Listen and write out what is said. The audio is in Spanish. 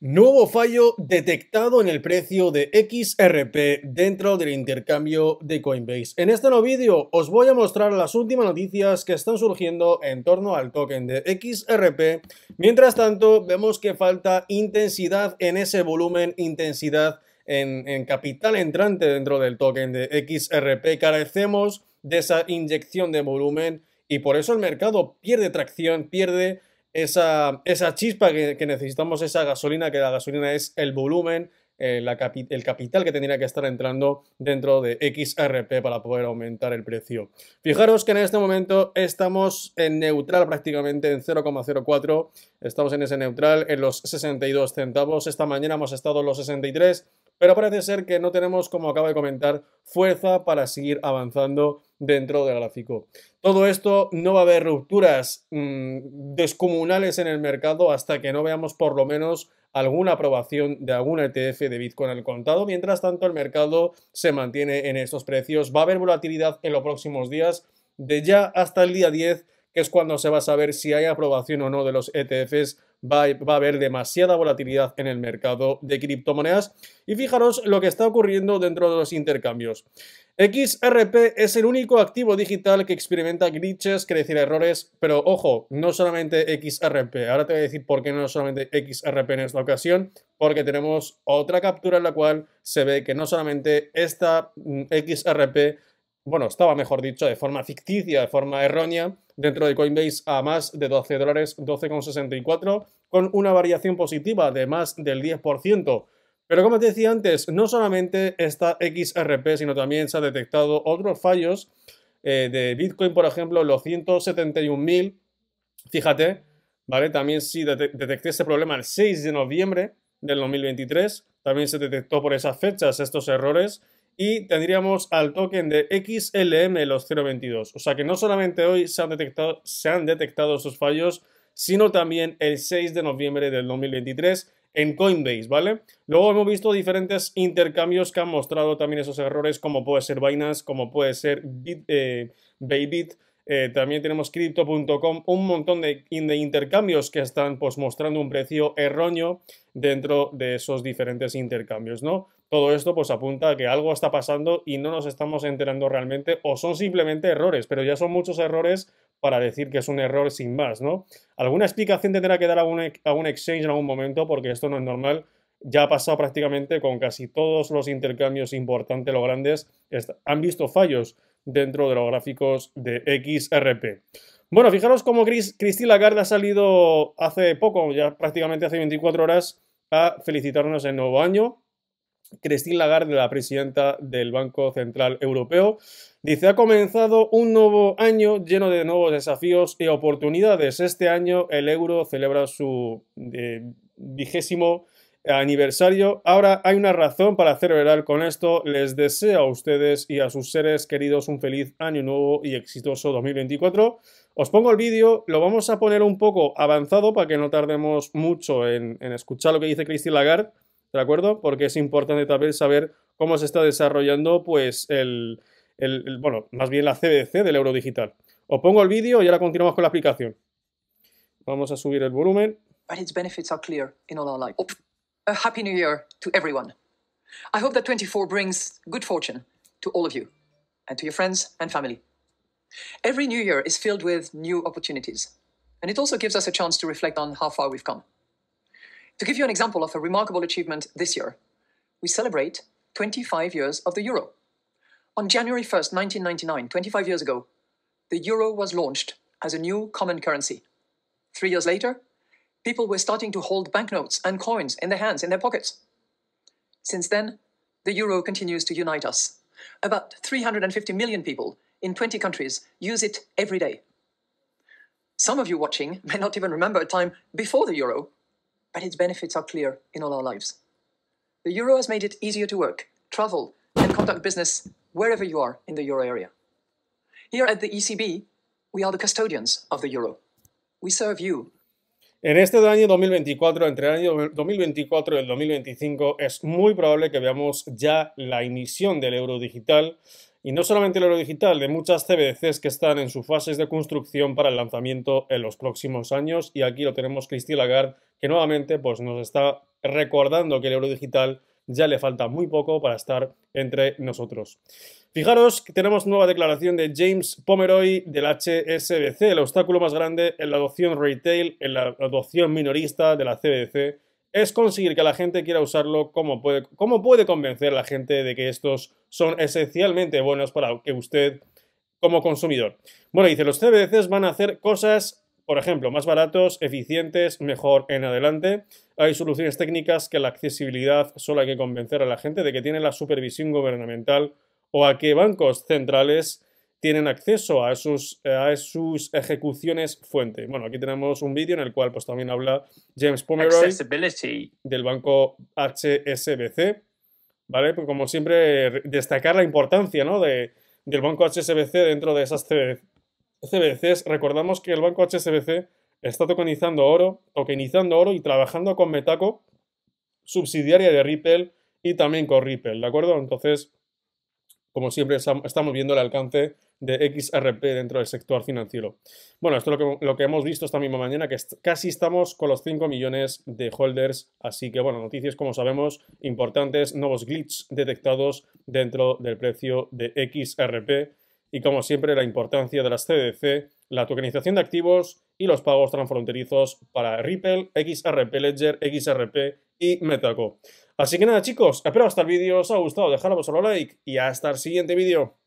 Nuevo fallo detectado en el precio de XRP dentro del intercambio de Coinbase. En este nuevo vídeo os voy a mostrar las últimas noticias que están surgiendo en torno al token de XRP. Mientras tanto, vemos que falta intensidad en ese volumen, intensidad en, en capital entrante dentro del token de XRP. Carecemos de esa inyección de volumen y por eso el mercado pierde tracción, pierde esa, chispa que, necesitamos, esa gasolina, que la gasolina es el volumen, eh, el capital que tendría que estar entrando dentro de XRP para poder aumentar el precio. Fijaros que en este momento estamos en neutral prácticamente, en 0,04, estamos en ese neutral, en los 62 centavos, esta mañana hemos estado en los 63 pero parece ser que no tenemos, como acaba de comentar, fuerza para seguir avanzando dentro del gráfico. Todo esto no va a haber rupturas mm, descomunales en el mercado hasta que no veamos por lo menos alguna aprobación de algún ETF de Bitcoin al contado. Mientras tanto, el mercado se mantiene en estos precios. Va a haber volatilidad en los próximos días, de ya hasta el día 10 es cuando se va a saber si hay aprobación o no de los ETFs. Va a, haber demasiada volatilidad en el mercado de criptomonedas. Y fijaros lo que está ocurriendo dentro de los intercambios. XRP es el único activo digital que experimenta glitches, que decir errores, pero ojo, no solamente XRP. Ahora te voy a decir por qué no solamente XRP en esta ocasión, porque tenemos otra captura en la cual se ve que no solamente esta mm, XRP, bueno, estaba mejor dicho, de forma ficticia, de forma errónea, dentro de Coinbase a más de 12 dólares, 12,64, con una variación positiva de más del 10%. Pero como te decía antes, no solamente está XRP, sino también se han detectado otros fallos eh, de Bitcoin, por ejemplo, los 171.000, fíjate, ¿vale? También sí detecté este problema el 6 de noviembre del 2023, también se detectó por esas fechas estos errores y tendríamos al token de XLM los 0.22. O sea que no solamente hoy se han detectado, se han detectado esos fallos, sino también el 6 de noviembre del 2023 en Coinbase, ¿vale? Luego hemos visto diferentes intercambios que han mostrado también esos errores, como puede ser Binance, como puede ser Bit, eh, eh, también tenemos Crypto.com, un montón de, de, intercambios que están pues, mostrando un precio erróneo dentro de esos diferentes intercambios, ¿no? todo esto pues apunta a que algo está pasando y no nos estamos enterando realmente o son simplemente errores, pero ya son muchos errores para decir que es un error sin más, ¿no? Alguna explicación tendrá que dar algún exchange en algún momento porque esto no es normal. Ya ha pasado prácticamente con casi todos los intercambios importantes, los grandes, han visto fallos dentro de los gráficos de XRP. Bueno, fijaros cómo cristina Lagarde ha salido hace poco, ya prácticamente hace 24 horas, a felicitarnos el nuevo año Christine Lagarde, la presidenta del Banco Central Europeo, dice, ha comenzado un nuevo año lleno de nuevos desafíos y oportunidades. Este año el euro celebra su eh, vigésimo aniversario. Ahora hay una razón para celebrar con esto. Les deseo a ustedes y a sus seres queridos un feliz año nuevo y exitoso 2024. Os pongo el vídeo, lo vamos a poner un poco avanzado para que no tardemos mucho en, en escuchar lo que dice Christine Lagarde. ¿de acuerdo? Porque es importante también saber cómo se está desarrollando, pues, el, el, bueno, más bien la cdc del euro digital. Os pongo el vídeo y ahora continuamos con la aplicación. Vamos a subir el volumen. But its benefits are clear in all our life. a happy new year to everyone. I hope that 24 brings good fortune to all of you and to your friends and family. Every new year is filled with new opportunities, and it also gives us a chance to reflect on how far we've come. To give you an example of a remarkable achievement this year, we celebrate 25 years of the euro. On January 1st, 1999, 25 years ago, the euro was launched as a new common currency. Three years later, people were starting to hold banknotes and coins in their hands, in their pockets. Since then, the euro continues to unite us. About 350 million people in 20 countries use it every day. Some of you watching may not even remember a time before the euro but its benefits are clear in all our lives. The euro has made it easier to work, travel, and conduct business wherever you are in the euro area. Here at ECB, e we are the custodians euro. We serve En este año 2024, entre el año 2024 y el 2025, es muy probable que veamos ya la emisión del euro digital. Y no solamente el euro digital, de muchas CBDCs que están en sus fases de construcción para el lanzamiento en los próximos años. Y aquí lo tenemos Cristi Lagarde que nuevamente pues, nos está recordando que el euro digital ya le falta muy poco para estar entre nosotros. Fijaros que tenemos nueva declaración de James Pomeroy del HSBC, el obstáculo más grande en la adopción retail, en la adopción minorista de la CBDC, es conseguir que la gente quiera usarlo, cómo puede, convencer a la gente de que estos son esencialmente buenos para que usted como consumidor. Bueno, dice, los CBDCs van a hacer cosas por ejemplo, más baratos, eficientes, mejor en adelante. Hay soluciones técnicas que la accesibilidad solo hay que convencer a la gente de que tiene la supervisión gubernamental o a que bancos centrales tienen acceso a sus, a sus ejecuciones fuente. Bueno, aquí tenemos un vídeo en el cual pues, también habla James Pomeroy del banco HSBC. ¿Vale? Pues como siempre, destacar la importancia ¿no? de, del banco HSBC dentro de esas CBCs, recordamos que el banco HSBC está tokenizando oro, tokenizando oro y trabajando con Metaco, subsidiaria de Ripple y también con Ripple, ¿de acuerdo? Entonces, como siempre, estamos viendo el alcance de XRP dentro del sector financiero. Bueno, esto es lo que, hemos visto esta misma mañana, que casi estamos con los 5 millones de holders, así que bueno, noticias como sabemos importantes, nuevos glitches detectados dentro del precio de XRP y, como siempre, la importancia de las CDC, la tokenización de activos y los pagos transfronterizos para Ripple, XRP Ledger, XRP y Metaco. Así que nada, chicos, espero hasta el vídeo os ha gustado, dejadlo un like y hasta el siguiente vídeo.